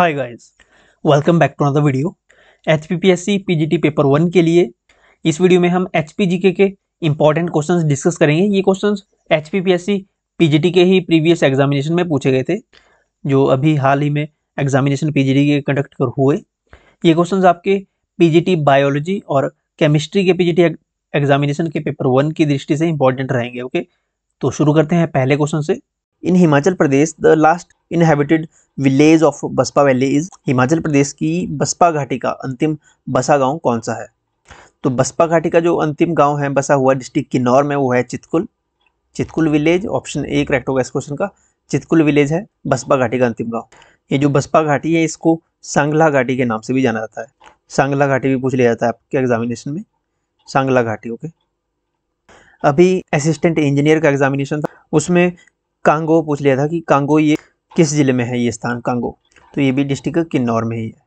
Hi guys welcome back to another video H P paper one के लिए इस video में हम एच पी जी के के इंपॉर्टेंट क्वेश्चन डिस्कस करेंगे ये question H P P S C के ही प्रीवियस एग्जामिनेशन में पूछे गए थे जो अभी हाल ही में एग्जामिनेशन पी के कंडक्ट कर हुए ये क्वेश्चन आपके पी बायोलॉजी और केमिस्ट्री के पी टी एग्जामिनेशन के पेपर वन की दृष्टि से इंपॉर्टेंट रहेंगे ओके तो शुरू करते हैं पहले क्वेश्चन से in Himachal Pradesh the last inhabited village of Baspa valley is Himachal Pradesh की बसपा घाटी का अंतिम बसा गांव कौन सा है तो बसपा घाटी का जो अंतिम गांव है बसा हुआ डिस्ट्रिक्ट किन्नौर में वो है Chitkul Chitkul village option A correct होगा इस क्वेश्चन का चितकुल विलेज है बसपा घाटी का अंतिम गांव ये जो बसपा घाटी है इसको सांगला घाटी के नाम से भी जाना जाता है सांगला घाटी भी पूछ लिया जाता है आपके एग्जामिनेशन में सांगला घाटी ओके अभी असिस्टेंट इंजीनियर का एग्जामिनेशन था उसमें कांगो पूछ लिया था कि कांगो ये किस ज़िले में है ये स्थान कांगो तो ये भी डिस्ट्रिक्ट किन्नौर में ही है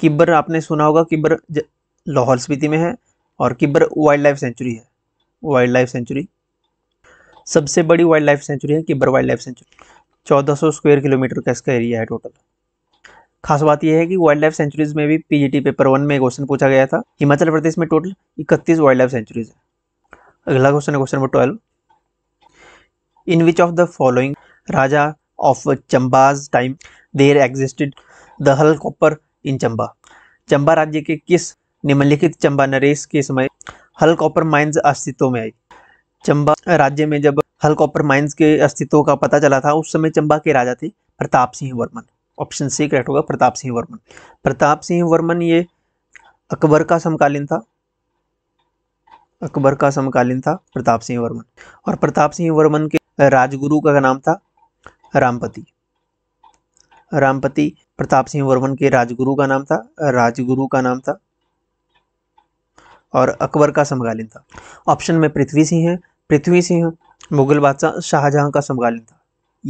किब्बर आपने सुना होगा किब्बर लाहौल स्पीति में है और किब्बर वाइल्ड लाइफ सेंचुरी है वाइल्ड लाइफ सेंचुरी सबसे बड़ी वाइल्ड लाइफ सेंचुरी है Kibber wildlife sanctuary 1400 square kilometre का इसका एरिया है टोटल खास बात यह है कि वाइल्ड लाइफ सेंचुरीज में भी पीजीटी पेपर वन में क्वेश्चन पूछा गया था हिमाचल प्रदेश में टोटल इकतीस वाइल्ड लाइफ सेंचुरीज है अगला क्वेश्चन है question number twelve in which of the following raja of Chamba's time there existed the hull copper in Chamba. Chamba राज्य के किस निम्नलिखित चंबा नरेश के समय हल कॉपर माइंस अस्तित्व में आई चंबा राज्य में जब हल कॉपर माइंस के अस्तित्व का पता चला था उस समय चंबा के राजा थे Pratap Singh Varman option C correct होगा प्रताप सिंह वर्मन प्रताप सिंह वर्मन ये अकबर का समकालीन था अकबर का समकालीन था प्रताप सिंह वर्मन और प्रताप सिंह वर्मन के राजगुरु का नाम था रामपति रामपति प्रताप सिंह वर्मन के राजगुरु का नाम था राजगुरु का नाम था और अकबर का समकालीन था ऑप्शन में पृथ्वी सिंह है पृथ्वी सिंह मुगल बादशाह शाहजहां का समकालीन था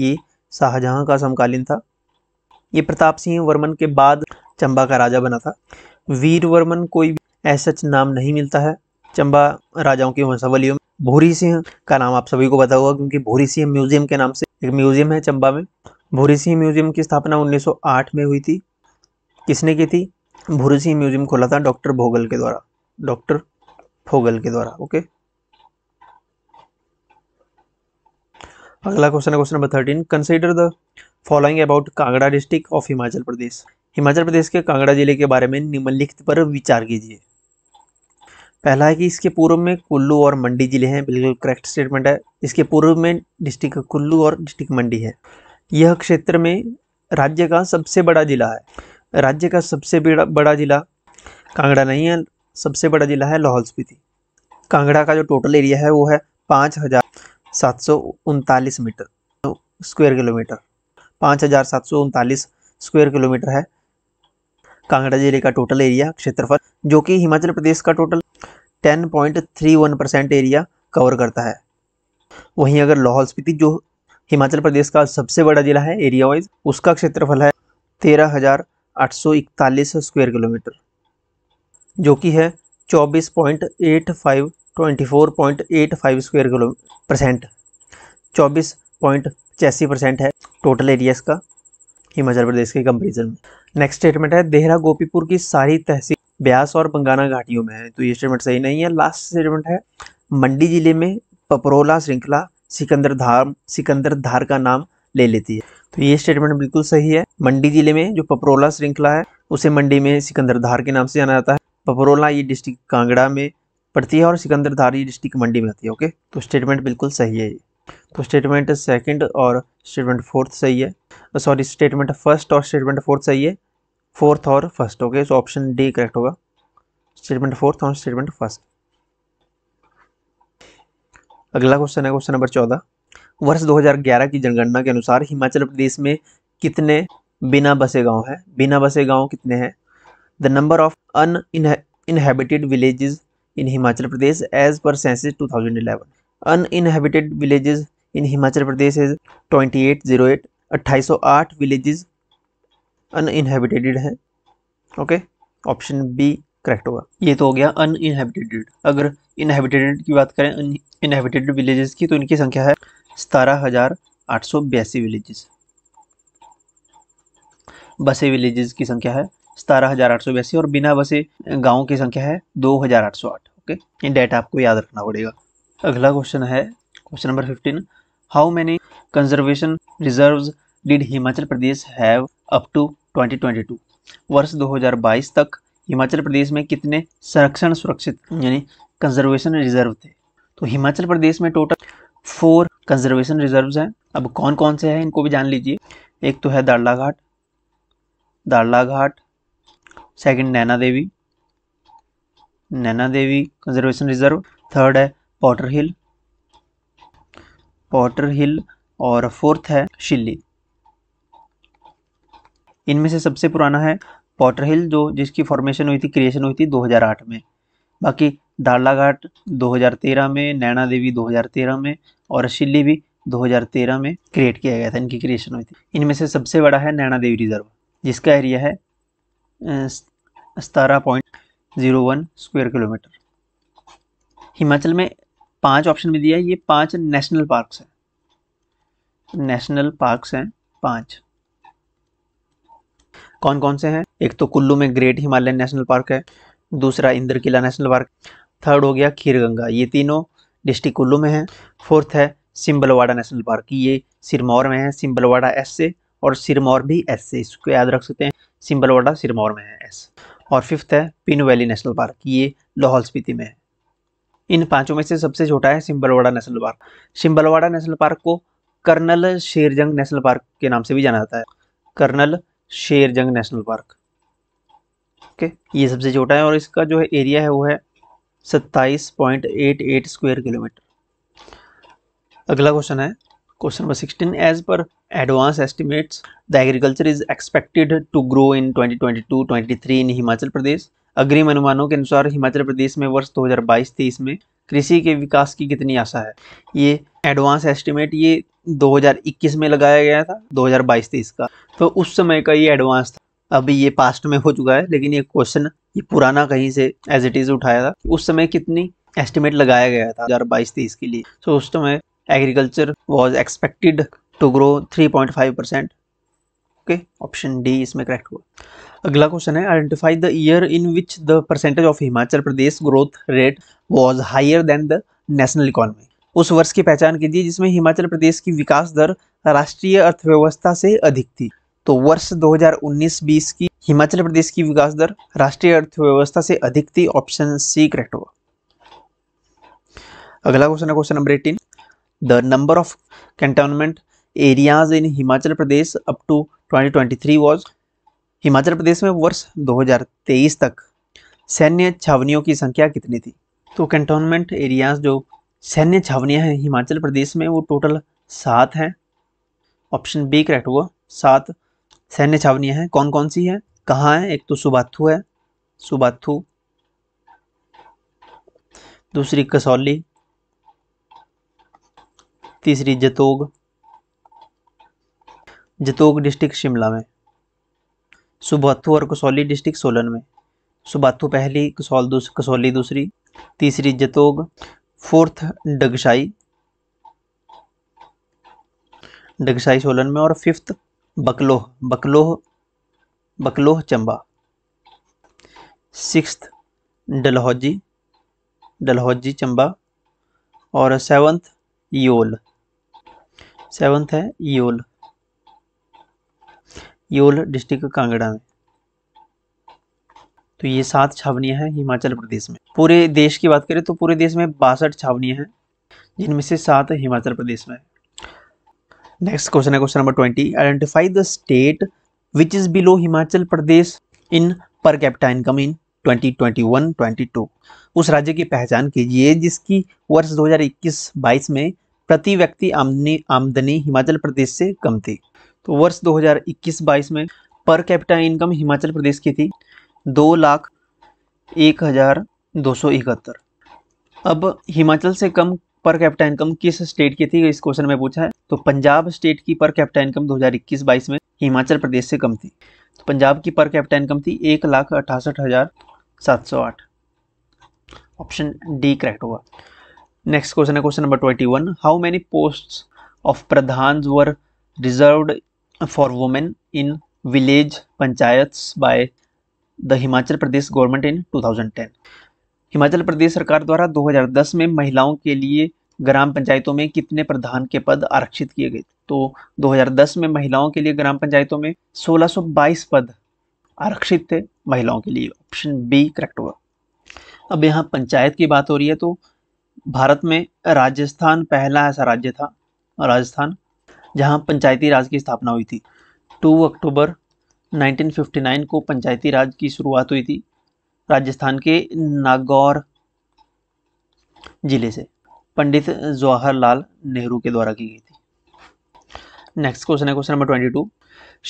ये शाहजहां का समकालीन था ये प्रताप सिंह वर्मन के बाद चंबा का राजा बना था वीर वर्मन कोई ऐसा नाम नहीं मिलता है चंबा राजाओं की वंशावलियों में भूरी सिंह का नाम आप सभी को पता होगा क्योंकि भूरी सिंह म्यूजियम के नाम से एक म्यूजियम है चंबा में भूरी सिंह म्यूजियम की स्थापना 1908 में हुई थी किसने की थी भूरी सिंह म्यूजियम खोला था डॉक्टर भोगल के द्वारा डॉक्टर भोगल के द्वारा ओके अगला क्वेश्चन है question number thirteen consider the following about Kangra district of Himachal Pradesh Himachal Pradesh के कांगड़ा जिले के बारे में निम्नलिखित पर विचार कीजिए पहला है कि इसके पूर्व में कुल्लू और मंडी जिले हैं बिल्कुल करेक्ट स्टेटमेंट है इसके पूर्व में डिस्ट्रिक्ट कुल्लू और डिस्ट्रिक्ट मंडी है यह क्षेत्र में राज्य का सबसे बड़ा जिला है राज्य का सबसे बड़ा जिला कांगड़ा नहीं है सबसे बड़ा जिला है लाहौल स्पीति कांगड़ा का जो टोटल एरिया है वो है पाँच हज़ार सात सौ उनतालीस मीटर स्क्वायर किलोमीटर पाँच हज़ार सात सौ उनतालीस स्क्वायर किलोमीटर है कांगड़ा जिले का टोटल एरिया क्षेत्रफल जो कि हिमाचल प्रदेश का टोटल 10.31 परसेंट एरिया कवर करता है वहीं अगर लाहौल स्पीति जो हिमाचल प्रदेश का सबसे बड़ा जिला है एरिया वाइज उसका क्षेत्रफल है इकतालीस स्क्वायर किलोमीटर जो कि है eight five square kilo percent चौबीस पॉइंट पचासी परसेंट है टोटल एरिया इसका हिमाचल प्रदेश के कंपेरिजन में नेक्स्ट स्टेटमेंट है देहरा गोपीपुर की सारी तहसील ब्यास और बंगाना घाटियों में है तो ये स्टेटमेंट सही नहीं है लास्ट स्टेटमेंट है मंडी जिले में पपरोला श्रृंखला सिकंदर धाम सिकंदर धार का नाम ले लेती है तो ये स्टेटमेंट बिल्कुल सही है मंडी जिले में जो पपरोला श्रृंखला है उसे मंडी में सिकंदर धार के नाम से जाना जाता है पपरोला ये डिस्ट्रिक्ट कांगड़ा में पड़ती है और सिकंदर धार ये डिस्ट्रिक्ट मंडी में आती है ओके तो स्टेटमेंट बिल्कुल सही है ये तो स्टेटमेंट सेकेंड और स्टेटमेंट फोर्थ सही है सॉरी स्टेटमेंट फर्स्ट और स्टेटमेंट फोर्थ सही है फोर्थ और first okay so option D correct होगा स्टेटमेंट फोर्थ और स्टेटमेंट फर्स्ट अगला क्वेश्चन है क्वेश्चन नंबर चौदह वर्ष 2011 की जनगणना के अनुसार हिमाचल प्रदेश में कितने बिना बसे गांव हैं बिना बसे गांव कितने हैं the number of uninhabited villages in Himachal Pradesh as per census 2011 uninhabited villages in Himachal Pradesh is 2808 2808 villages uninhabited हैं ओके ऑप्शन बी करेक्ट होगा ये तो हो गया अनइनहेबिटेड अगर इनहेबिटेड की बात करें इनहेबिटेड विलेजेस की तो इनकी संख्या है सतारह हज़ार विलेजेस बसे विलेजेस की संख्या है सतारह हज़ार आठ सौ बयासी और बिना बसे गाँव की संख्या है दो हज़ार आठ सौ आठ ओके ये डेटा आपको याद रखना पड़ेगा अगला क्वेश्चन है question number fifteen how many conservation reserves did Himachal Pradesh have up to 2022 वर्ष 2022 तक हिमाचल प्रदेश में कितने संरक्षण सुरक्षित यानी कंजर्वेशन रिजर्व थे तो हिमाचल प्रदेश में टोटल फोर कंजर्वेशन रिजर्व्स हैं अब कौन कौन से हैं इनको भी जान लीजिए एक तो है Darla Ghat Darla Ghat second Naina Devi Naina Devi conservation reserve third है पॉटर हिल पॉटर हिल और फोर्थ है शिल्ली इनमें से सबसे पुराना है पॉटर हिल जो जिसकी फॉर्मेशन हुई थी क्रिएशन हुई थी 2008 में बाकी दाला घाट 2013 में नैना देवी 2013 में और शिल्ली भी 2013 में क्रिएट किया गया था इनकी क्रिएशन हुई थी इनमें से सबसे बड़ा है नैना देवी रिजर्व जिसका एरिया है अं, सतारह point zero one square kilometre Himachal में पांच ऑप्शन में दिया है ये पांच नेशनल पार्क्स हैं नेशनल पार्क्स हैं पांच कौन कौन से हैं एक तो कुल्लू में ग्रेट हिमालयन नेशनल पार्क है दूसरा Inder Killa national park third हो गया खीर गंगा ये तीनों डिस्ट्रिक्ट कुल्लू में है फोर्थ है सिम्बलवाड़ा नेशनल पार्क ये सिरमौर में है सिम्बलवाड़ा एस से और सिरमौर भी एस से इसको याद रख सकते हैं सिम्बलवाड़ा सिरमौर में है एस और फिफ्थ है पिन वैली नेशनल पार्क ये लाहौल स्पीति में है इन पांचों में से सबसे छोटा है Simbalbara national park Simbalbara national park को कर्नल शेरजंग नेशनल पार्क के नाम से भी जाना जाता है colonel Sherjung national park okay ये सबसे छोटा है और इसका जो है एरिया है वो है सत्ताईस point eight eight square kilometre अगला क्वेश्चन है question number sixteen as per advance estimates the agriculture is expected to grow in 2022-23 in Himachal Pradesh अग्रिम अनुमानों के अनुसार हिमाचल प्रदेश में वर्ष 2022-23 में कृषि के विकास की कितनी आशा है ये एडवांस एस्टिमेट ये 2021 में लगाया गया था 2022-23 का तो उस समय का ये एडवांस था अभी ये पास्ट में हो चुका है लेकिन ये क्वेश्चन ये पुराना कहीं से एज इट इज़ उठाया था उस समय कितनी एस्टिमेट लगाया गया था हजार बाईस तेईस के लिए तो उस समय agriculture was expected to grow three point five percent okay option D इसमें करेक्ट हुआ अगला क्वेश्चन है identify the year in which the percentage of Himachal Pradesh growth rate was higher than the national economy उस वर्ष की पहचान कीजिए जिसमें हिमाचल प्रदेश की विकास दर राष्ट्रीय अर्थव्यवस्था से अधिक थी तो वर्ष 2019-20 की हिमाचल प्रदेश की विकास दर राष्ट्रीय अर्थव्यवस्था से अधिक थी ऑप्शन सी करेक्ट होगा अगला क्वेश्चन है question number eighteen the number of cantonment areas in Himachal Pradesh up to 2023 was Himachal Pradesh में वर्ष 2023 तक सैन्य छावनियों की संख्या कितनी थी तो कंटोनमेंट एरियाज जो सैन्य छावनियाँ हैं हिमाचल प्रदेश में वो टोटल सात हैं ऑप्शन बी करेक्ट हुआ सात सैन्य छावनियाँ हैं कौन कौन सी हैं कहाँ हैं एक तो सुबाथू है सुबाथू दूसरी कसौली तीसरी जतोग जतोग डिस्ट्रिक्ट शिमला में सुबाथू और कसौली डिस्ट्रिक्ट सोलन में सुबाथू पहली कसौल दूस, कसौली दूसरी तीसरी जतोग फोर्थ डगशाई डगशाई सोलन में और फिफ्थ बकलोह बकलोह बकलोह चंबा सिक्स्थ डलहौजी डलहौजी चंबा और सेवन्थ योल सेवन्थ है योल योल डिस्ट्रिक्ट कांगड़ा में तो ये सात छावनियां हैं हिमाचल प्रदेश में पूरे देश की बात करें तो पूरे देश में बासठ छावनियां हैं जिनमें से सात हिमाचल प्रदेश में नेक्स्ट क्वेश्चन है question number twenty identify the state which is below Himachal Pradesh in per capita income in 2021 22 उस राज्य की पहचान कीजिए जिसकी वर्ष 2021-22 में प्रति व्यक्ति आमदनी आमदनी हिमाचल प्रदेश से कम थी तो वर्ष 2021-22 में पर कैपिटा इनकम हिमाचल प्रदेश की थी दो लाख एक हज़ार दो सौ इकहत्तर अब हिमाचल से कम पर कैपिटा इनकम किस स्टेट की थी इस क्वेश्चन में पूछा है तो पंजाब स्टेट की पर कैपिटा इनकम 2021-22 में हिमाचल प्रदेश से कम थी तो पंजाब की पर कैपिटा इनकम थी एक लाख अठासठ हज़ार सात सौ आठ ऑप्शन डी करेक्ट होगा नेक्स्ट क्वेश्चन है question number twenty one how many post of pradhan were reserve for women in village panchayat by the Himachal Pradesh government in 2010 Himachal Pradesh सरकार द्वारा 2010 में महिलाओं के लिए ग्राम पंचायतों में कितने प्रधान के पद आरक्षित किए गए तो 2010 में महिलाओं के लिए ग्राम पंचायतों में 1622 पद आरक्षित थे महिलाओं के लिए ऑप्शन बी करेक्ट हुआ अब यहाँ पंचायत की बात हो रही है तो भारत में राजस्थान पहला ऐसा राज्य था राजस्थान जहां पंचायती राज की स्थापना हुई थी 2 अक्टूबर 1959 को पंचायती राज की शुरुआत हुई थी राजस्थान के नागौर जिले से पंडित जवाहरलाल नेहरू के द्वारा की गई थी नेक्स्ट क्वेश्चन है question number 22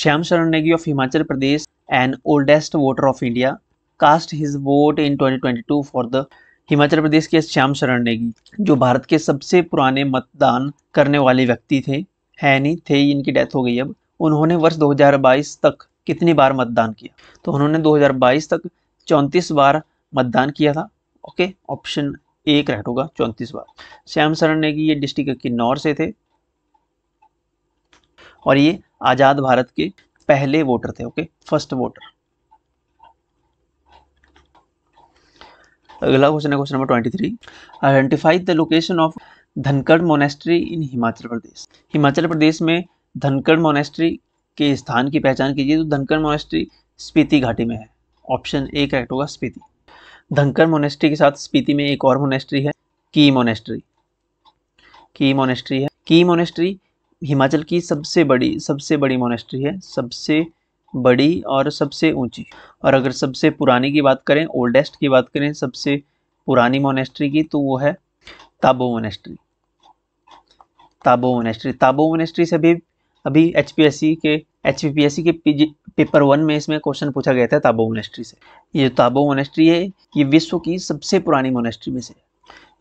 Shyam Saran Negi of Himachal Pradesh and oldest voter of India cast his vote in 2022 for the Himachal Pradesh के श्याम शरण नेगी जो भारत के सबसे पुराने मतदान करने वाले व्यक्ति थे है नहीं थे इनकी डेथ हो गई अब उन्होंने वर्ष 2022 तक कितनी बार मतदान किया तो उन्होंने 2022 तक 34 बार मतदान किया था ओके ऑप्शन ए करेक्ट होगा 34 बार श्याम शरण ने नेगी ये डिस्ट्रिक्ट किन्नौर से थे और ये आज़ाद भारत के पहले वोटर थे ओके फर्स्ट वोटर अगला क्वेश्चन है question number twenty three identify the location of Dhankar monastery in Himachal Pradesh Himachal Pradesh में धनकड़ मोनेस्ट्री के स्थान की पहचान कीजिए तो धनकड़ मोनेस्ट्री स्पीति घाटी में है ऑप्शन ए करेक्ट होगा स्पीति धनकर मोनेस्ट्री के साथ स्पीति में एक और मोनेस्ट्री है की मोनेस्ट्री की मोनेस्ट्री है की मोनेस्ट्री हिमाचल की सबसे बड़ी सबसे बड़ी मोनेस्ट्री है सबसे बड़ी और सबसे ऊंची और अगर सबसे पुरानी की बात करें ओल्डेस्ट की बात करें सबसे पुरानी मोनेस्ट्री की तो वो है Tabo monastery Tabo monastery Tabo monastery से भी अभी एच के एच के पेपर वन में इसमें क्वेश्चन पूछा गया था ताबो मोनेस्ट्री से ये जो ताबो मोनेस्ट्री है ये विश्व की सबसे पुरानी मोनेस्ट्री में से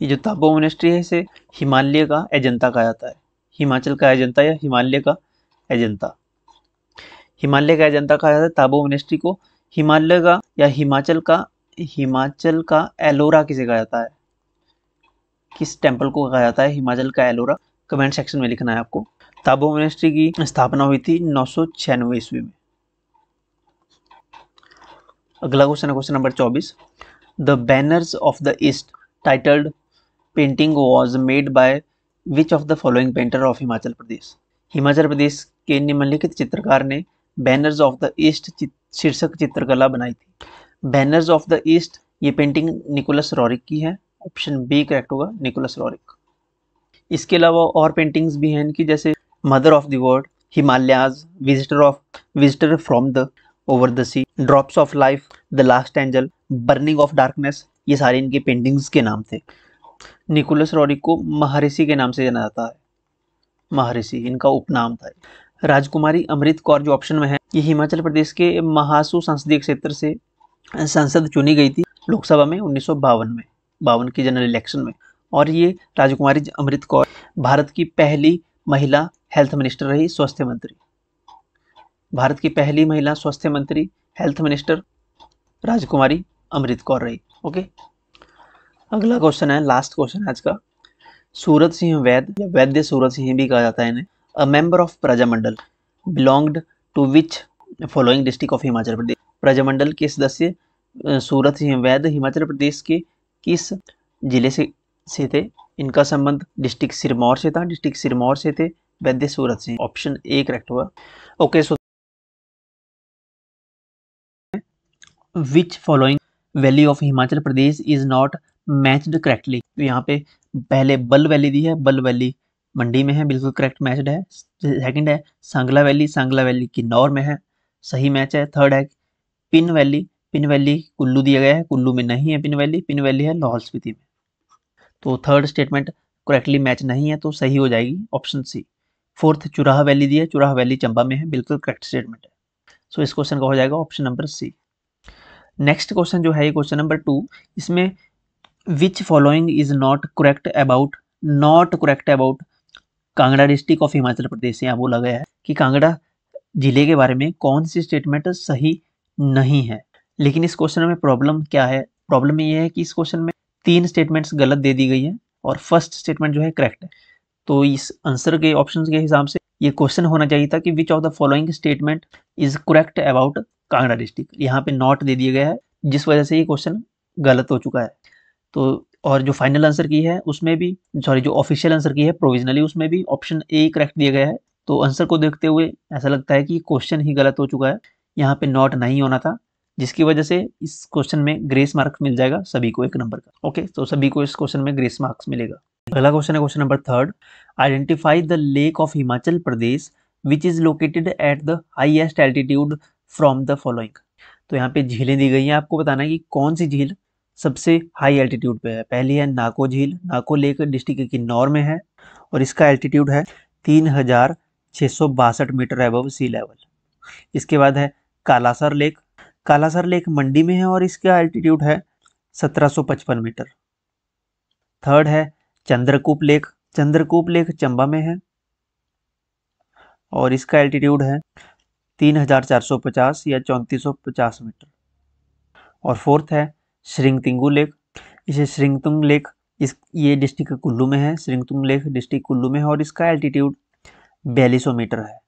ये जो ताबो मोनेस्ट्री है इसे हिमालय का एजेंता कहा जाता है हिमाचल का एजेंता या हिमालय का एजेंता हिमालय का एजेंता कहा जाता है ताबो मोनेस्ट्री को हिमालय का या हिमाचल का हिमाचल का एलोरा किसे कहा जाता है किस टेम्पल को कहा जाता है हिमाचल का एलोरा कमेंट सेक्शन में लिखना है आपको ताबो मोनेस्ट्री की स्थापना हुई थी नौ सौ छियानवे ईस्वी में अगला क्वेश्चन है क्वेश्चन नंबर चौबीस the banners of the east titled painting was made by which of the following painter of Himachal Pradesh Himachal Pradesh के निम्नलिखित चित्रकार ने बैनर्स ऑफ द ईस्ट शीर्षक चित्रकला बनाई थी बैनर्स ऑफ द ईस्ट ये पेंटिंग निकोलस रॉरिक की है ऑप्शन बी करेक्ट होगा निकोलस रॉरिक इसके अलावा और पेंटिंग्स भी हैं इनकी जैसे mother of the world Himalayas visitor of visitor from the over the sea drops of life the last angel burning of darkness ये सारे इनके पेंटिंग्स के नाम थे निकोलस रॉरी को महर्षि के नाम से जाना जाता है महर्षि इनका उपनाम था राजकुमारी अमृत कौर जो ऑप्शन में है ये हिमाचल प्रदेश के महासू संसदीय क्षेत्र से सांसद चुनी गई थी लोकसभा में उन्नीस में बावन के जनरल इलेक्शन में और ये राजकुमारी अमृत कौर भारत की पहली महिला हेल्थ मिनिस्टर रही स्वास्थ्य मंत्री भारत की पहली महिला स्वास्थ्य मंत्री हेल्थ मिनिस्टर राजकुमारी अमृत कौर रही ओके अगला क्वेश्चन है लास्ट क्वेश्चन आज का सूरत सिंह वैद्य या वैद्य सूरत सिंह भी कहा जाता है इन्हें a member of Prajamandal belonged to which following district of Himachal Pradesh Prajamandal के सदस्य सूरत सिंह वैद्य हिमाचल प्रदेश के किस जिले से से थे इनका संबंध डिस्ट्रिक्ट सिरमौर से था डिस्ट्रिक्ट सिरमौर से थे वैद्य सूरत से ऑप्शन ए करेक्ट हुआ okay so which following valley of Himachal Pradesh is not matched correctly तो यहाँ पे पहले बल वैली दी है बल वैली मंडी में है बिल्कुल करेक्ट मैच्ड है सेकंड है सांगला वैली सांगला वैली किन्नौर में है सही मैच है थर्ड है पिन वैली पिन वैली कुल्लू दिया गया है कुल्लू में नहीं है पिन वैली पिन वैली है लाहौल स्पीति में तो थर्ड स्टेटमेंट करेक्टली मैच नहीं है तो सही हो जाएगी option C fourth Churah valley दी है चुराह वैली चंबा में है बिल्कुल करेक्ट स्टेटमेंट है सो so, इस क्वेश्चन का हो जाएगा option number C next question जो है ये क्वेश्चन नंबर टू इसमें which following is not correct about not correct about Kangra district of Himachal Pradesh यहाँ बोला गया है कि कांगड़ा जिले के बारे में कौन सी स्टेटमेंट सही नहीं है लेकिन इस क्वेश्चन में प्रॉब्लम क्या है प्रॉब्लम ये है कि इस क्वेश्चन में तीन स्टेटमेंट्स गलत दे दी गई है और फर्स्ट स्टेटमेंट जो है करेक्ट है तो इस आंसर के ऑप्शन के हिसाब से ये क्वेश्चन होना चाहिए था कि which of the following statement is correct about Kangra district यहाँ पे नॉट दे दिया गया है जिस वजह से ये क्वेश्चन गलत हो चुका है तो और जो फाइनल आंसर की है उसमें भी सॉरी जो ऑफिशियल आंसर की है प्रोविजनली उसमें भी ऑप्शन ए करेक्ट दिया गया है तो आंसर को देखते हुए ऐसा लगता है कि क्वेश्चन ही गलत हो चुका है यहाँ पे नॉट नहीं होना था जिसकी वजह से इस क्वेश्चन में ग्रेस मार्क्स मिल जाएगा सभी को एक नंबर का ओके तो सभी को इस क्वेश्चन में ग्रेस मार्क्स मिलेगा अगला क्वेश्चन है question number third identify the lake of Himachal Pradesh which is located at the highest altitude from the following तो यहाँ पे झीलें दी गई हैं आपको बताना है कि कौन सी झील सबसे हाई एल्टीट्यूड पे है पहली है नाको झील नाको लेक डिस्ट्रिक्ट के किन्नौर में है और इसका एल्टीट्यूड है तीन हज़ार छः सौ बासठ मीटर एबव सी लेवल इसके बाद है कालासर लेक कालासर लेक मंडी में है और इसका एल्टीट्यूड है 1755 मीटर थर्ड है चंद्रकूप लेक चंद्रकूप लेक चंबा में है और इसका एल्टीट्यूड है 3450 या 3450 मीटर और फोर्थ है श्रिंगतिंगू लेक इसे श्रिंगतुंग लेक इस ये डिस्ट्रिक्ट कुल्लू में है श्रिंगतुंग लेक डिस्ट्रिक्ट कुल्लू में है और इसका एल्टीट्यूड बयालीसौ मीटर है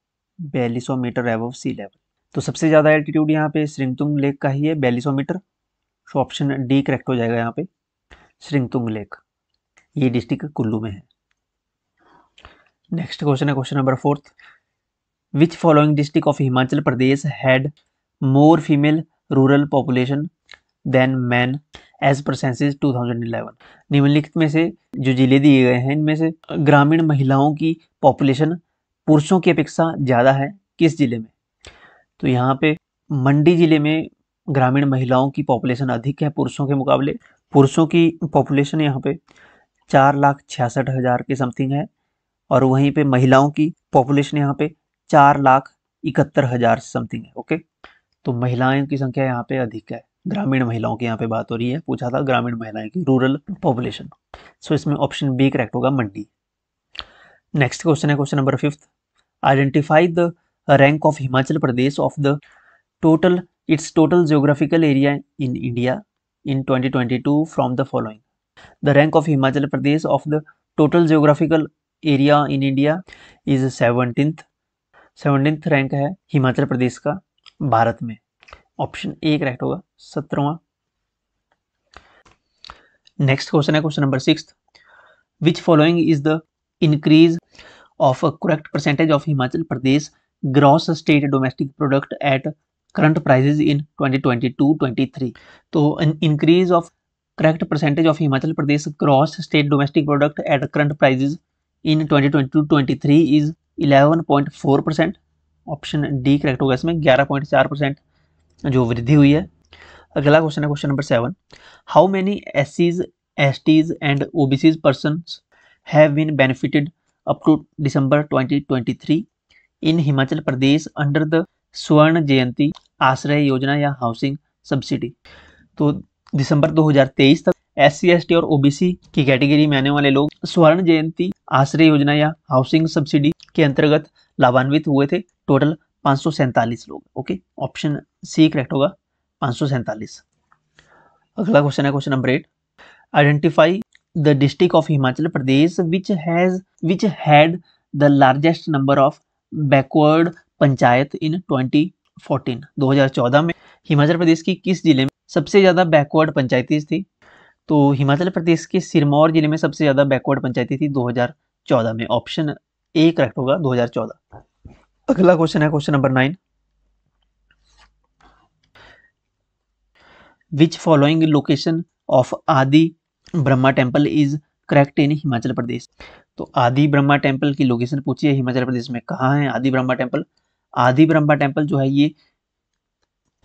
बयालीसौ मीटर एबव सी लेवल तो सबसे ज़्यादा एल्टीट्यूड यहाँ पे श्रिंगतुंग लेक का ही है बयालीस meter so option D correct हो जाएगा यहाँ पे श्रिंगतुंग लेक ये डिस्ट्रिक्ट कुल्लू में है नेक्स्ट क्वेश्चन है question number fourth which following district of Himachal Pradesh had more female rural population than man as per census 2011 निम्नलिखित में से जो जिले दिए गए हैं इनमें से ग्रामीण महिलाओं की पॉपुलेशन पुरुषों की अपेक्षा ज़्यादा है किस जिले में तो यहाँ पे मंडी ज़िले में ग्रामीण महिलाओं की पॉपुलेशन अधिक है पुरुषों के मुकाबले पुरुषों की पॉपुलेशन यहाँ पे चार लाख छियासठ हज़ार के समथिंग है और वहीं पे महिलाओं की पॉपुलेशन यहाँ पे चार लाख इकहत्तर हज़ार समथिंग है ओके तो महिलाओं की संख्या यहाँ पे अधिक है ग्रामीण महिलाओं की यहाँ पे बात हो रही है पूछा था ग्रामीण महिलाएं की रूरल पॉपुलेशन सो इसमें ऑप्शन बी करेक्ट होगा मंडी नेक्स्ट क्वेश्चन है question number fifth identify the rank of Himachal Pradesh of the total its total geographical area in India in 2022 from the following. The rank of Himachal Pradesh of the total geographical area in India is 17th. 17th rank है हिमाचल प्रदेश का भारत में option A correct होगा सत्रहवा next question है question number six which following is the increase of correct percentage of Himachal Pradesh gross state domestic product at current prices in 2022-23 तो increase of correct percentage of Himachal Pradesh gross state domestic product at current prices in 2022-23 is 11.4 percent option D correct होगा इसमें 11.4 percent जो वृद्धि हुई है अगला question है question number seven how many S Cs S Ts and O B Cs person have been benefited up to December 2023 in Himachal Pradesh under the Swarna Jayanti आश्रय योजना या हाउसिंग सब्सिडी तो दिसंबर 2023 तक एस सी और ओबीसी की कैटेगरी में आने वाले लोग स्वर्ण जयंती आश्रय योजना या हाउसिंग सब्सिडी के अंतर्गत लाभान्वित हुए थे टोटल पाँच लोग ओके ऑप्शन सी करेक्ट होगा पाँच अगला क्वेश्चन है question number eight identify the district of Himachal Pradesh which has which had the largest number of backward panchayat in 2014 2014 में हिमाचल प्रदेश की किस जिले में सबसे ज़्यादा बैकवर्ड पंचायती थी तो हिमाचल प्रदेश के सिरमौर जिले में सबसे ज़्यादा बैकवर्ड पंचायती थी 2014 में ऑप्शन ए करेक्ट होगा 2014 अगला क्वेश्चन है question number nine which following location of Adi Brahma temple is correct in Himachal Pradesh तो आदि ब्रह्मा टेम्पल की लोकेशन पूछिए हिमाचल प्रदेश में कहाँ है आदि ब्रह्मा टेम्पल आदि ब्रह्मा टेम्पल जो है ये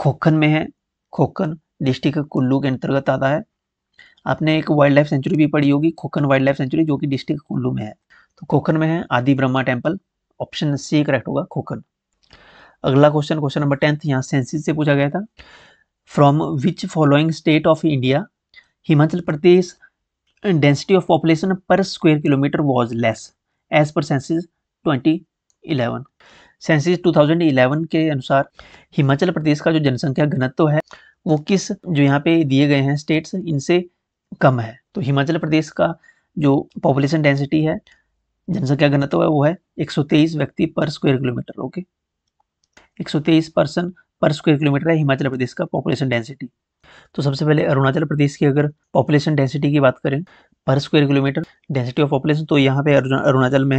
खोखन में है खोखन डिस्ट्रिक्ट कुल्लू के अंतर्गत आता है आपने एक वाइल्ड लाइफ सेंचुरी भी पढ़ी होगी खोखन वाइल्ड लाइफ सेंचुरी जो कि डिस्ट्रिक्ट कुल्लू में है तो खोखन में है Adi Brahma temple option C correct होगा खोखन अगला क्वेश्चन क्वेश्चन नंबर टेंथ यहाँ सेंसिस से पूछा गया था from which following state of India Himachal Pradesh density of population per square kilometer was less as per census 2011 census 2011 के अनुसार हिमाचल प्रदेश का जो जनसंख्या घनत्व है वो किस जो यहाँ पे दिए गए हैं स्टेट्स इनसे कम है तो हिमाचल प्रदेश का जो पॉपुलेशन डेंसिटी है जनसंख्या घनत्व है वो है 123 व्यक्ति per square kilometer okay 123 person per square kilometre है हिमाचल प्रदेश का पॉपुलेशन डेंसिटी तो सबसे पहले अरुणाचल प्रदेश की अगर पॉपुलेशन डेंसिटी की बात करें per square kilometer density of population तो यहाँ पे अरुणाचल में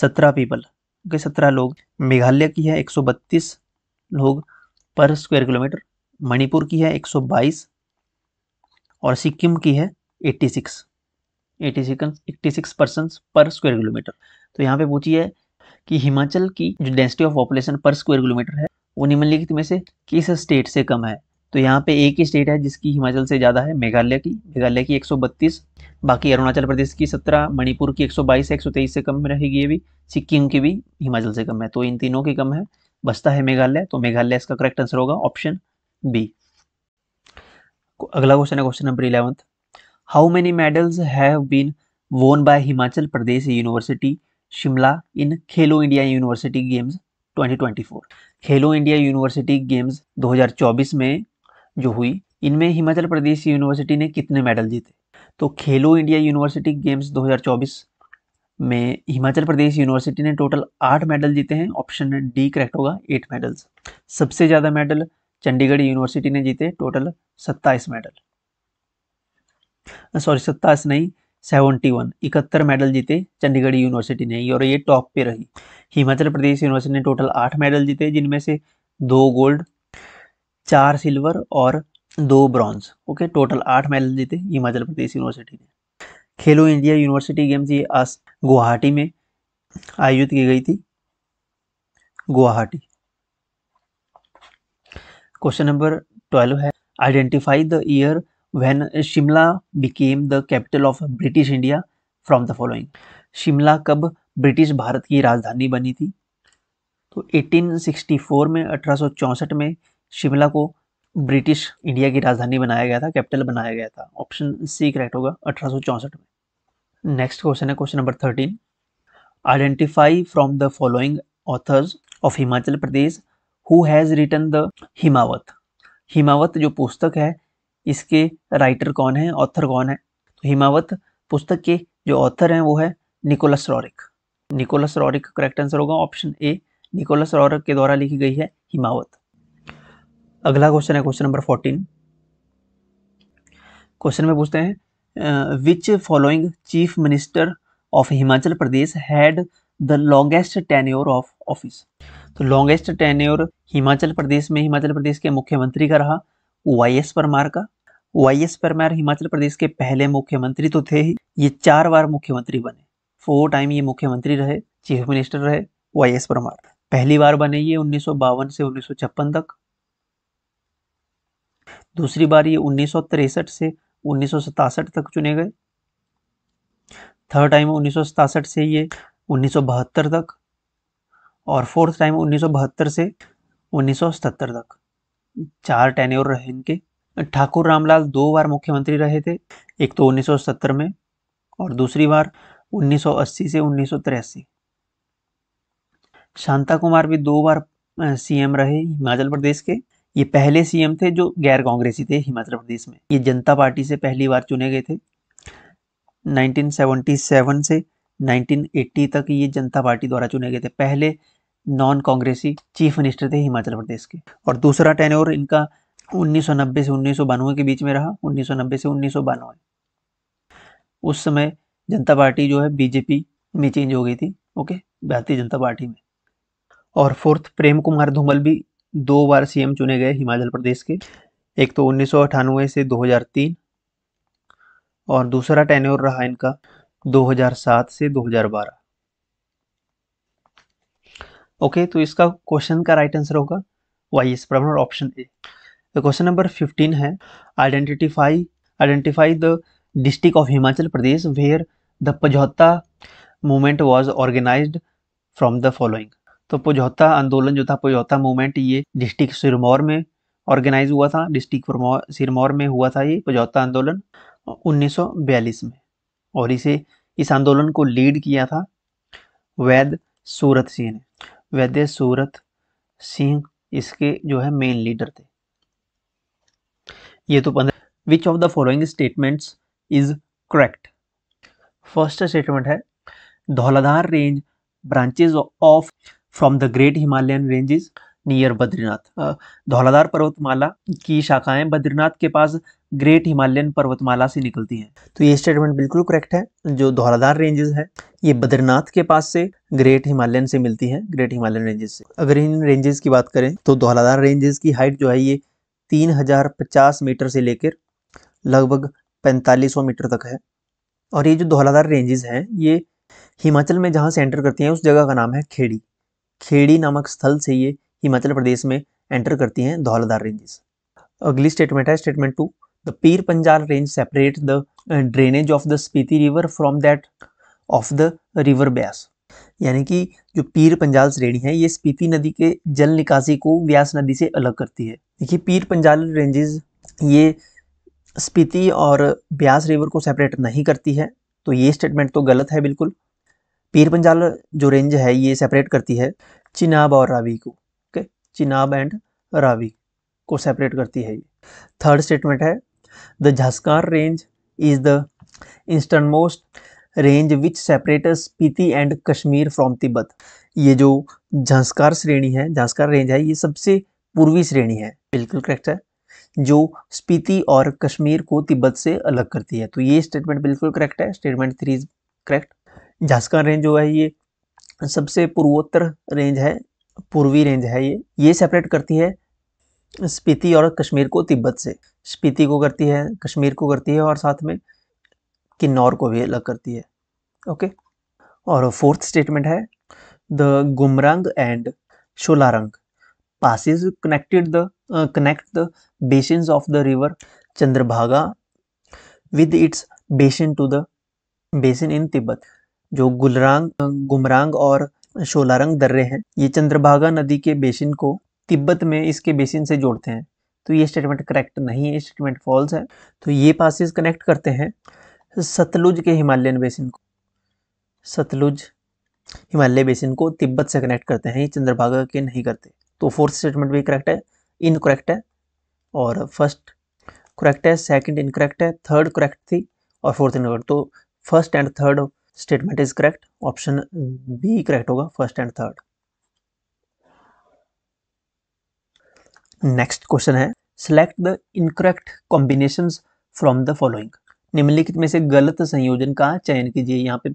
सत्रह पीपल ओके सत्रह लोग मेघालय की है एक लोग पर स्क्वायर किलोमीटर मणिपुर की है एक और सिक्किम की है eighty six eighty six eighty six person per square kilometer तो यहाँ पे पूछी है कि हिमाचल की जो density of population per square kilometre है वो निम्नलिखित में से किस स्टेट से कम है तो यहाँ पे एक ही स्टेट है जिसकी हिमाचल से ज़्यादा है मेघालय की मेघालय की 132 बाकी अरुणाचल प्रदेश की 17 मणिपुर की 122 सौ 123 से कम रहेगी ये भी सिक्किम की भी हिमाचल से कम है तो इन तीनों की कम है बसता है मेघालय तो मेघालय इसका करेक्ट आंसर होगा ऑप्शन बी अगला क्वेश्चन है question number eleventh how many medals have been won by Himachal Pradesh university Shimla in Khelo India university games 2024 खेलो इंडिया यूनिवर्सिटी गेम्स 2024 में जो हुई इनमें हिमाचल प्रदेश यूनिवर्सिटी ने कितने मेडल जीते तो खेलो इंडिया यूनिवर्सिटी गेम्स 2024 में हिमाचल प्रदेश यूनिवर्सिटी ने टोटल आठ मेडल जीते हैं ऑप्शन डी करेक्ट होगा एट मेडल्स सबसे ज़्यादा मेडल चंडीगढ़ यूनिवर्सिटी ने जीते टोटल सत्ताईस मेडल सॉरी सत्ताईस नहीं सेवेंटी वन इकहत्तर मेडल जीते चंडीगढ़ यूनिवर्सिटी ने और ये टॉप पे रही हिमाचल प्रदेश यूनिवर्सिटी ने टोटल आठ मेडल जीते जिनमें से दो गोल्ड चार सिल्वर और दो ब्रॉन्ज ओके टोटल आठ मेडल जीते हिमाचल प्रदेश यूनिवर्सिटी ने खेलो इंडिया यूनिवर्सिटी गेम्स ये आज गुवाहाटी में आयोजित की गई थी गुवाहाटी क्वेश्चन नंबर ट्वेल्व है identify the year when Shimla became the capital of British India from the following Shimla कब ब्रिटिश भारत की राजधानी बनी थी तो 1864 में अठारह में शिमला को ब्रिटिश इंडिया की राजधानी बनाया गया था कैपिटल बनाया गया था ऑप्शन सी करेक्ट होगा अठारह में नेक्स्ट क्वेश्चन है question number thirteen identify from the following authors of Himachal Pradesh who has written the Himavat Himavat जो पुस्तक है इसके राइटर कौन है ऑथर कौन है तो हिमावत पुस्तक के जो ऑथर हैं वो है Nicholas Roerich Nicholas Roerich correct answer होगा ऑप्शन ए निकोलस रॉरिक के द्वारा लिखी गई है हिमावत अगला क्वेश्चन है क्वेश्चन नंबर फोर्टीन क्वेश्चन में पूछते हैं which following chief minister of Himachal Pradesh had the longest tenure of office तो लॉन्गेस्ट टेन्योर हिमाचल प्रदेश में हिमाचल प्रदेश के मुख्यमंत्री का रहा वाई एस परमार का वाई एस परमार हिमाचल प्रदेश के पहले मुख्यमंत्री तो थे ही ये चार बार मुख्यमंत्री बने फोर टाइम ये मुख्यमंत्री रहे चीफ मिनिस्टर रहे वाई एस परमार पहली बार बने ये उन्नीस से उन्नीस तक दूसरी बार ये उन्नीस से उन्नीस तक चुने गए थर्ड टाइम उन्नीस से ये उन्नीस तक और फोर्थ टाइम उन्नीस से उन्नीस तक चार टेन्योर रहे इनके ठाकुर रामलाल दो बार मुख्यमंत्री रहे थे एक तो 1970 में और दूसरी बार 1980 से उन्नीस शांता कुमार भी दो बार सीएम रहे हिमाचल प्रदेश के ये पहले सीएम थे जो गैर कांग्रेसी थे हिमाचल प्रदेश में ये जनता पार्टी से पहली बार चुने गए थे 1977 से 1980 तक ये जनता पार्टी द्वारा चुने गए थे पहले नॉन कांग्रेसी चीफ मिनिस्टर थे हिमाचल प्रदेश के और दूसरा टेन इनका 1990 से उन्नीस के बीच में रहा उन्नीस से उन्नीस उस समय जनता पार्टी जो है बीजेपी में चेंज हो गई थी ओके भारतीय जनता पार्टी में और फोर्थ प्रेम कुमार धूमल भी दो बार सीएम चुने गए हिमाचल प्रदेश के एक तो उन्नीस से 2003 और दूसरा टेन्योर रहा इनका 2007 से 2012 ओके तो इसका क्वेश्चन का राइट आंसर होगा Y S Parmar option A question number 15 है identify identify the district of Himachal Pradesh where the Pajhota movement was organise from the following तो पुजौता आंदोलन जो था पुजौता मूवमेंट ये डिस्ट्रिक्ट सिरमौर में ऑर्गेनाइज हुआ था डिस्ट्रिक्ट सिरमौर में हुआ था ये पुजौता आंदोलन 1942 में और इसे इस आंदोलन को लीड किया था वैद सूरत सिंह ने वैद्य सूरत सिंह इसके जो है मेन लीडर थे ये तो पंद्रह which of the following statements is correct first statement है Dhauladhar range branches off from the great Himalayan ranges near Badrinath Dhauladhar पर्वतमाला की शाखाएं बद्रीनाथ के पास ग्रेट हिमालयन पर्वतमाला से निकलती हैं तो ये स्टेटमेंट बिल्कुल करेक्ट है जो धौलाधार रेंजेस है ये बद्रीनाथ के पास से ग्रेट हिमालयन से मिलती हैं ग्रेट हिमालयन रेंजेस से अगर इन रेंजेस की बात करें तो धौलाधार रेंजेस की हाइट जो है ये तीन हजार पचास मीटर से लेकर लगभग पैंतालीस सौ मीटर तक है और ये जो धौलाधार रेंजेस हैं ये हिमाचल में जहाँ से एंटर करती हैं उस जगह का नाम है खेड़ी खेड़ी नामक स्थल से ये हिमाचल प्रदेश में एंटर करती हैं धौलाधार रेंजेस अगली स्टेटमेंट है statement two the Pir Panjal range separate the drainage of the Spiti river from that of the river Beas यानी कि जो पीर पंजाल श्रेणी है ये स्पीति नदी के जल निकासी को व्यास नदी से अलग करती है देखिए पीर पंजाल रेंजेस ये स्पीति और ब्यास रिवर को सेपरेट नहीं करती है तो ये स्टेटमेंट तो गलत है बिल्कुल पीर पंजाल जो रेंज है ये सेपरेट करती है चिनाब और रावी को ओके चिनाब एंड रावी को सेपरेट करती है ये थर्ड स्टेटमेंट है the Zanskar range is the eastern most range which separate Spiti and Kashmir from Tibet ये जो झांसकार श्रेणी है झांसकार रेंज है ये सबसे पूर्वी श्रेणी है बिल्कुल करेक्ट है जो स्पीति और कश्मीर को तिब्बत से अलग करती है तो ये स्टेटमेंट बिल्कुल करेक्ट है statement three is correct Zanskar range जो है ये सबसे पूर्वोत्तर रेंज है पूर्वी रेंज है ये ये सेपरेट करती है स्पीति और कश्मीर को तिब्बत से स्पीति को करती है कश्मीर को करती है और साथ में किन्नौर को भी अलग करती है ओके और फोर्थ स्टेटमेंट है the Gumrang and Sholarang pass connected the connect the basin of the river Chandrabhaga with its basin to the basin in Tibet जो गुलरांग गुमरांग और शोलारंग दर्रे हैं ये चंद्रभागा नदी के बेसिन को तिब्बत में इसके बेसिन से जोड़ते हैं तो ये स्टेटमेंट करेक्ट नहीं है स्टेटमेंट फॉल्स है तो ये पासिस कनेक्ट करते हैं सतलुज के हिमालयन बेसिन को सतलुज हिमालय बेसिन को तिब्बत से कनेक्ट करते हैं ये चंद्रभागा के नहीं करते तो फोर्थ स्टेटमेंट भी करेक्ट है इनकरेक्ट है और फर्स्ट करेक्ट है सेकंड इनकरेक्ट है थर्ड करेक्ट थी और फोर्थ इनकरेक्ट तो first and third statement is correct option B correct होगा first and third next question है select the incorrect combination from the following निम्नलिखित में से गलत संयोजन का चयन कीजिए यहाँ पे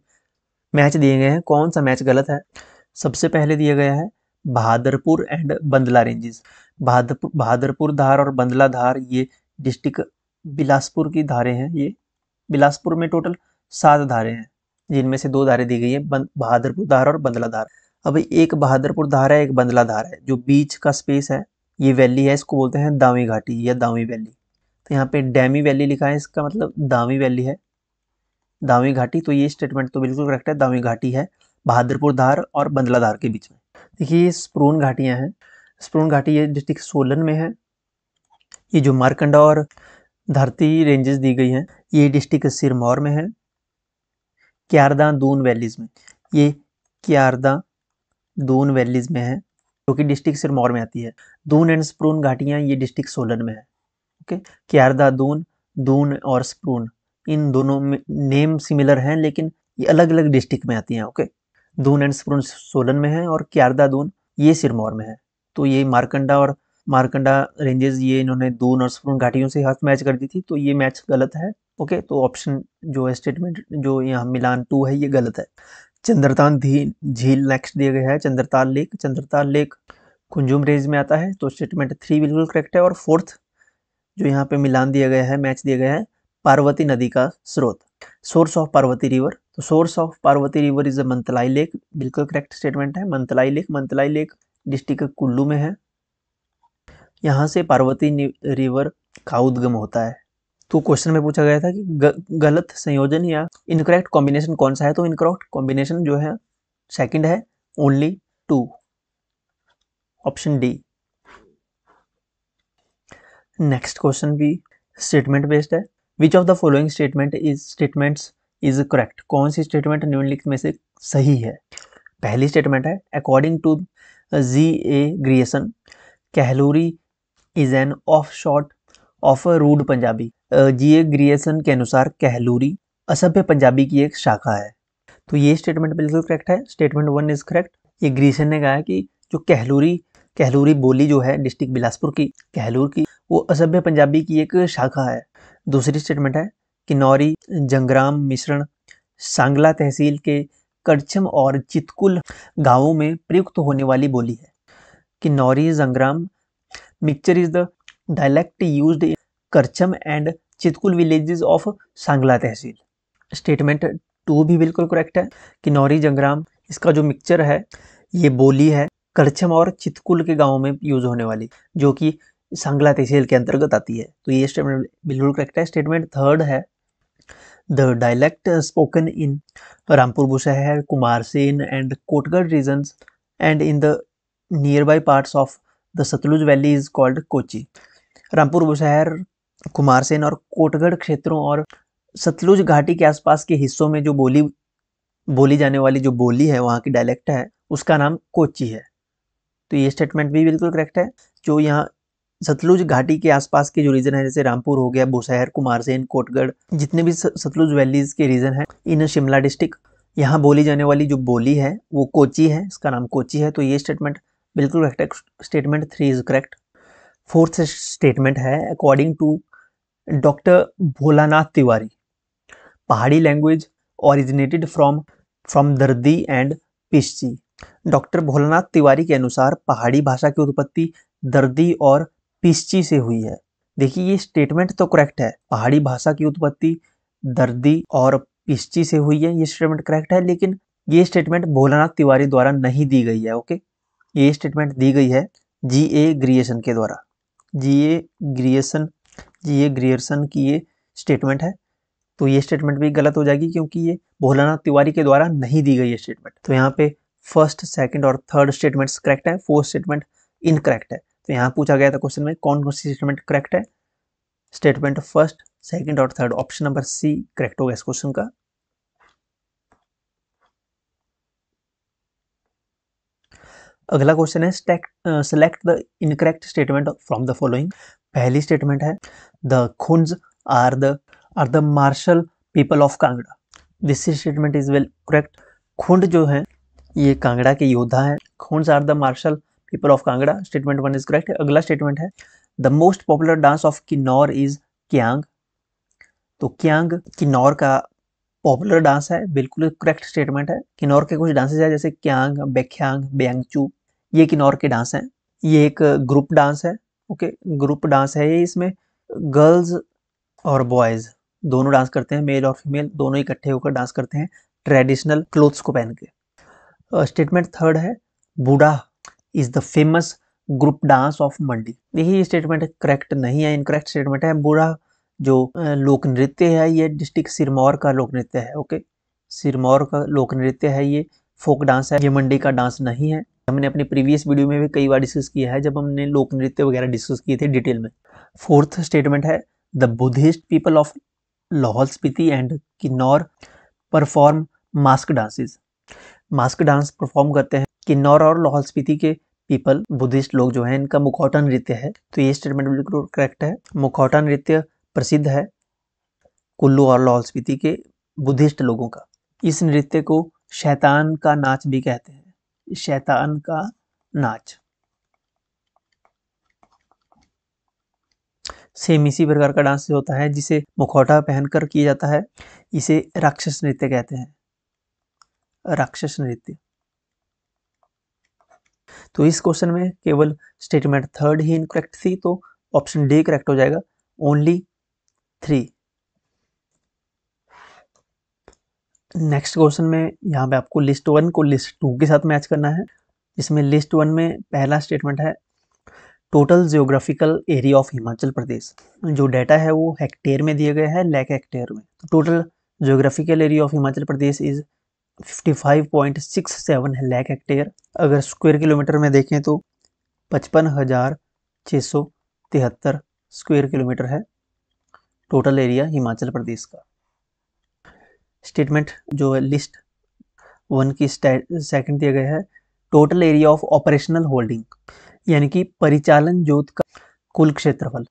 मैच दिए गए हैं कौन सा मैच गलत है सबसे पहले दिया गया है बहादुरपुर एंड बंदला रेंजेस बहादुरपुर बहादुरपुर धार और बंदला धार ये डिस्ट्रिक्ट बिलासपुर की धारें हैं ये बिलासपुर में टोटल सात धारें हैं जिनमें से दो धारें दी गई है बहादुरपुर धार और बंदला धार अब एक बहादुरपुर धार है एक बंदला धार है जो बीच का स्पेस है ये वैली है इसको बोलते हैं दावी घाटी या दावी वैली तो यहाँ पे डैमी वैली लिखा है इसका मतलब दावी वैली है दावी घाटी तो ये स्टेटमेंट तो बिल्कुल करेक्ट है दावी घाटी है बहादुरपुर धार और बंदला धार के बीच में देखिए ये स्प्रोन घाटियाँ हैं स्प्रोन घाटी ये डिस्ट्रिक्ट सोलन में है ये जो मारकंडा और धरती रेंजेस दी गई हैं ये डिस्ट्रिक्ट सिरमौर में है क्यारदा दून वैलीज़ में ये क्यारदा दून वैलीज़ में है जो कि डिस्ट्रिक्ट सिरमौर में आती है दून एंड स्प्रून घाटियाँ ये डिस्ट्रिक्ट सोलन में है ओके क्यारदा दून दून और स्प्रून इन दोनों में नेम सिमिलर हैं लेकिन ये अलग अलग डिस्ट्रिक्ट में आती हैं ओके दून एंड स्प्रून सोलन में है और क्यारदा दून ये सिरमौर में है तो ये मारकंडा और मारकंडा रेंजेस ये इन्होंने दून और स्प्रून घाटियों से हाथ मैच कर दी थी तो ये मैच गलत है ओके तो ऑप्शन जो है स्टेटमेंट जो यहाँ मिलान टू है ये गलत है चंद्रतान झील नेक्स्ट दिया गया है Chandratal lake Chandratal lake Kunzum range में आता है तो स्टेटमेंट थ्री बिल्कुल करेक्ट है और फोर्थ जो यहाँ पे मिलान दिया गया है मैच दिया गया है पार्वती नदी का स्रोत सोर्स ऑफ पार्वती रिवर तो source of Parvati river is a Mantalai lake बिल्कुल करेक्ट स्टेटमेंट है Mantalai lake Mantalai lake district Kullu में है यहाँ से पार्वती रिवर का उद्गम होता है तो क्वेश्चन में पूछा गया था कि ग, गलत संयोजन या इनकरेक्ट कॉम्बिनेशन कौन सा है तो इनकरेक्ट कॉम्बिनेशन जो है सेकंड है only two option D next question भी स्टेटमेंट बेस्ड है which of the following statement is statement is correct कौन सी स्टेटमेंट निम्नलिखित में से सही है पहली स्टेटमेंट है according to G A Grierson Kahluri is an offshoot of rude Punjabi G A Grierson के अनुसार कहलूरी असभ्य पंजाबी की एक शाखा है तो ये स्टेटमेंट बिल्कुल करेक्ट है स्टेटमेंट वन इज करेक्ट ये ग्रीसन ने कहा कि जो कहलूरी कहलूरी बोली जो है डिस्ट्रिक्ट बिलासपुर की कहलूर की वो असभ्य पंजाबी की एक शाखा है दूसरी स्टेटमेंट है किन्नौरी जंगराम मिश्रण सांगला तहसील के करछम और चितकुल गांवों में प्रयुक्त होने वाली बोली है Kinnauri Jangram mixture is the dialect use in Karcham and Chitkul villages of Sangla tehsil statement two भी बिल्कुल करेक्ट है किनौरी जंगराम इसका जो मिक्सचर है ये बोली है करछम और चितकुल के गाँव में यूज होने वाली जो कि सांगला तहसील के अंतर्गत आती है तो ये स्टेटमेंट बिल्कुल करेक्ट है स्टेटमेंट थर्ड है the dialect spoken in Rampur Bushahr Kumarsain and Kotgarh region and in the nearby parts of the Sutlej valley is called Kochi Rampur Bushahr Kumarsain और कोटगढ़ क्षेत्रों और सतलुज घाटी के आसपास के हिस्सों में जो बोली बोली जाने वाली जो बोली है वहाँ की डायलेक्ट है उसका नाम कोची है तो ये स्टेटमेंट भी बिल्कुल करेक्ट है जो यहाँ सतलुज घाटी के आसपास के जो रीजन है जैसे रामपुर हो गया बुशहर कुमारसेन कोटगढ़ जितने भी सतलुज वैलीज के रीजन है इन शिमला डिस्ट्रिक्ट यहाँ बोली जाने वाली जो बोली है वो कोची है इसका नाम कोची है तो ये स्टेटमेंट बिल्कुल करेक्ट है statement three is correct fourth statement है according to doctor Bholanath Tiwari Pahari language originated from from Dardi and Pishachi doctor Bholanath Tiwari के अनुसार पहाड़ी भाषा की उत्पत्ति दर्दी और पिश्ची से हुई है देखिए ये स्टेटमेंट तो करेक्ट है पहाड़ी भाषा की उत्पत्ति दर्दी और पिश्ची से हुई है ये स्टेटमेंट करेक्ट है लेकिन ये स्टेटमेंट भोलानाथ तिवारी द्वारा नहीं दी गई है ओके ये स्टेटमेंट दी गई है जी ए ग्रिएशन के द्वारा जी ए ग्रिएसन जी ए ग्रियर्सन की ये स्टेटमेंट है तो ये स्टेटमेंट भी गलत हो जाएगी क्योंकि ये भोलाना तिवारी के द्वारा नहीं दी गई है स्टेटमेंट तो यहाँ पे फर्स्ट सेकंड और थर्ड स्टेटमेंट्स करेक्ट है फोर्थ स्टेटमेंट इनकरेक्ट है तो यहाँ पूछा गया था क्वेश्चन में कौन कौन सी स्टेटमेंट करेक्ट है स्टेटमेंट फर्स्ट सेकेंड और third option number C correct होगा इस क्वेश्चन का अगला क्वेश्चन है select the incorrect statement from the following पहली स्टेटमेंट है the Khunds are the are the martial people of Kangra this statement is well correct Khund जो है ये कांगड़ा के योद्धा है Khunds are the martial people of Kangra statement one is correct अगला स्टेटमेंट है the most popular dance of Kinnaur is Kyang तो क्यांग किन्नौर का पॉपुलर डांस है बिल्कुल करेक्ट स्टेटमेंट है किन्नौर के कुछ डांसेज है जैसे क्यांग बेख्यांग बेंगचू ये किन्नौर के डांस हैं ये एक ग्रुप डांस है ओके ग्रुप डांस है ये इसमें गर्ल्स और बॉयज़ दोनों डांस करते हैं मेल और फीमेल दोनों इकट्ठे होकर डांस करते हैं ट्रेडिशनल क्लोथ्स को पहन के स्टेटमेंट थर्ड है Budha is the famous group dance of Mandi यही स्टेटमेंट करेक्ट नहीं है इनकरेक्ट स्टेटमेंट है बूढ़ा जो लोक नृत्य है ये डिस्ट्रिक्ट सिरमौर का लोक नृत्य है ओके सिरमौर का लोक नृत्य है ये फोक डांस है ये मंडी का डांस नहीं है हमने अपने प्रीवियस वीडियो में भी कई बार डिस्कस किया है जब हमने लोक नृत्य वगैरह डिस्कस किए थे डिटेल में फोर्थ स्टेटमेंट है the Buddhist people of Lahaul Spiti and Kinnaur perform mask dances mask dance perform करते हैं किन्नौर और लाहौल स्पीति के पीपल बुद्धिस्ट लोग जो हैं इनका मुखौटा नृत्य है तो ये स्टेटमेंट बिल्कुल करेक्ट है मुखौटा नृत्य प्रसिद्ध है कुल्लू और लाहौल स्पीति के बुद्धिस्ट लोगों का इस नृत्य को शैतान का नाच भी कहते हैं शैतान का नाच सेम इसी प्रकार का डांस होता है जिसे मुखौटा पहनकर किया जाता है इसे राक्षस नृत्य कहते हैं राक्षस नृत्य तो इस क्वेश्चन में केवल स्टेटमेंट थर्ड ही इनकरेक्ट थी तो ऑप्शन डी करेक्ट हो जाएगा ओनली थ्री नेक्स्ट क्वेश्चन में यहाँ पे आपको लिस्ट वन को लिस्ट टू के साथ मैच करना है इसमें लिस्ट वन में पहला स्टेटमेंट है total geographical area of Himachal Pradesh जो डाटा है वो हेक्टेयर में दिए गए हैं लैक हेक्टेयर में तो total geographical area of Himachal Pradesh is 55.67 lakh hectare अगर स्क्वायर किलोमीटर में देखें तो पचपन हज़ार छः सौ तिहत्तर स्क्वायर किलोमीटर है टोटल एरिया हिमाचल प्रदेश का स्टेटमेंट जो है लिस्ट वन की सेकंड दिया गया है total area of operational holding यानी कि परिचालन जोत का कुल क्षेत्रफल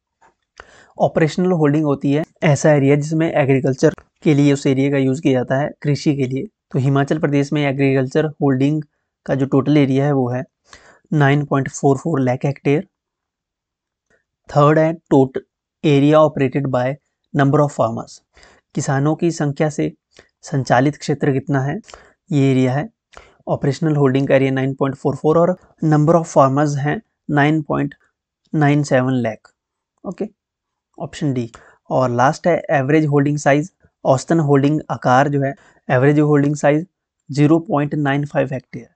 ऑपरेशनल होल्डिंग होती है ऐसा एरिया जिसमें एग्रीकल्चर के लिए उस एरिया का यूज़ किया जाता है कृषि के लिए तो हिमाचल प्रदेश में एग्रीकल्चर होल्डिंग का जो टोटल एरिया है वो है 9.44 लाख हेक्टेयर थर्ड है total area operated by number of farmers किसानों की संख्या से संचालित क्षेत्र कितना है ये एरिया है ऑपरेशनल होल्डिंग का एरिया 9.44 और नंबर ऑफ फार्मर्स हैं 9.97 लैख ओके ऑप्शन डी और लास्ट है एवरेज होल्डिंग साइज औस्तन होल्डिंग आकार जो है एवरेज होल्डिंग साइज 0.95 हेक्टेयर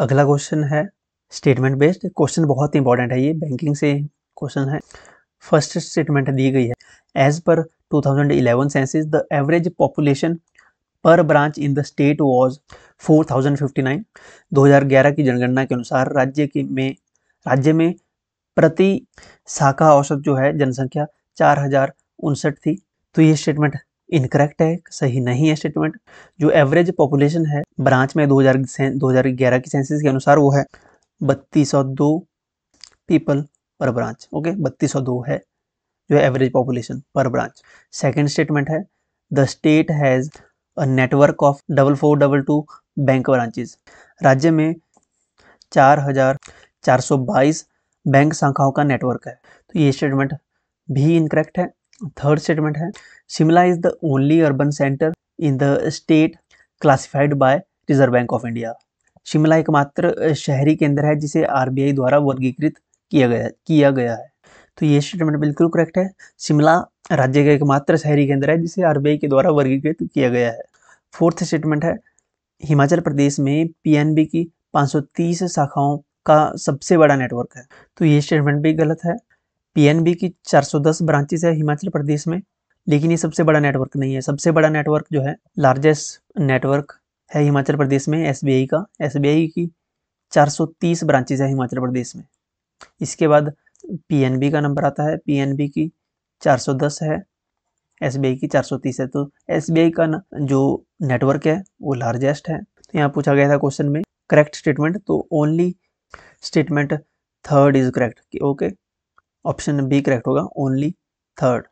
अगला क्वेश्चन है स्टेटमेंट बेस्ड क्वेश्चन बहुत इंपॉर्टेंट है ये बैंकिंग से क्वेश्चन है फर्स्ट स्टेटमेंट दी गई है as per 2011 census the average population per branch in the state was 4059 2011 की जनगणना के अनुसार राज्य के में राज्य में प्रति शाखा औसत जो है जनसंख्या चार हजार उनसठ थी तो ये स्टेटमेंट इनकरेक्ट है सही नहीं है स्टेटमेंट जो एवरेज पॉपुलेशन है ब्रांच में 2000 2011 की सेंसिस के अनुसार वो है बत्तीस पीपल पर ब्रांच ओके बत्तीस सौ दो है जो है average population per branch second statement है the state has a network of double four double two bank branches राज्य में चार हजार चार सौ बाईस बैंक शाखाओं का नेटवर्क है तो ये स्टेटमेंट भी इनकरेक्ट है थर्ड स्टेटमेंट है Shimla is the only urban centre in the state classified by Reserve Bank of India Shimla एकमात्र शहरी केंद्र है जिसे आरबीआई द्वारा वर्गीकृत किया गया किया गया है तो ये स्टेटमेंट बिल्कुल करेक्ट है शिमला राज्य का एकमात्र शहरी केंद्र है जिसे आर के द्वारा वर्गीकृत किया गया है फोर्थ स्टेटमेंट है हिमाचल प्रदेश में पी की 530 शाखाओं का सबसे बड़ा नेटवर्क है तो ये स्टेटमेंट भी गलत है पी की 410 ब्रांचेस है हिमाचल प्रदेश में लेकिन ये सबसे बड़ा नेटवर्क नहीं है सबसे बड़ा नेटवर्क जो है लार्जेस्ट नेटवर्क है हिमाचल प्रदेश में एसबीआई का एसबीआई की 430 ब्रांचेस है हिमाचल प्रदेश में इसके बाद पीएनबी का नंबर आता है पीएनबी की 410 है एसबीआई की 430 है तो एसबीआई का न, जो नेटवर्क है वो लार्जेस्ट है तो यहाँ पूछा गया था क्वेश्चन में करेक्ट स्टेटमेंट तो only statement third is correct okay option B correct होगा ओनली थर्ड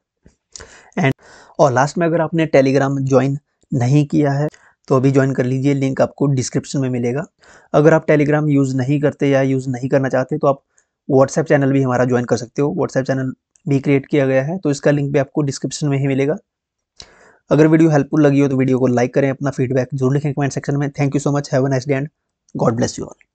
एंड और लास्ट में अगर आपने टेलीग्राम ज्वाइन नहीं किया है तो अभी ज्वाइन कर लीजिए लिंक आपको डिस्क्रिप्शन में मिलेगा अगर आप टेलीग्राम यूज़ नहीं करते या यूज़ नहीं करना चाहते तो आप व्हाट्सएप चैनल भी हमारा ज्वाइन कर सकते हो व्हाट्सएप चैनल भी क्रिएट किया गया है तो इसका लिंक भी आपको डिस्क्रिप्शन में ही मिलेगा अगर वीडियो हेल्पफुल लगी हो तो वीडियो को लाइक करें अपना फीडबैक जरूर लिखें कमेंट सेक्शन में thank you so much have a nice day and God bless you all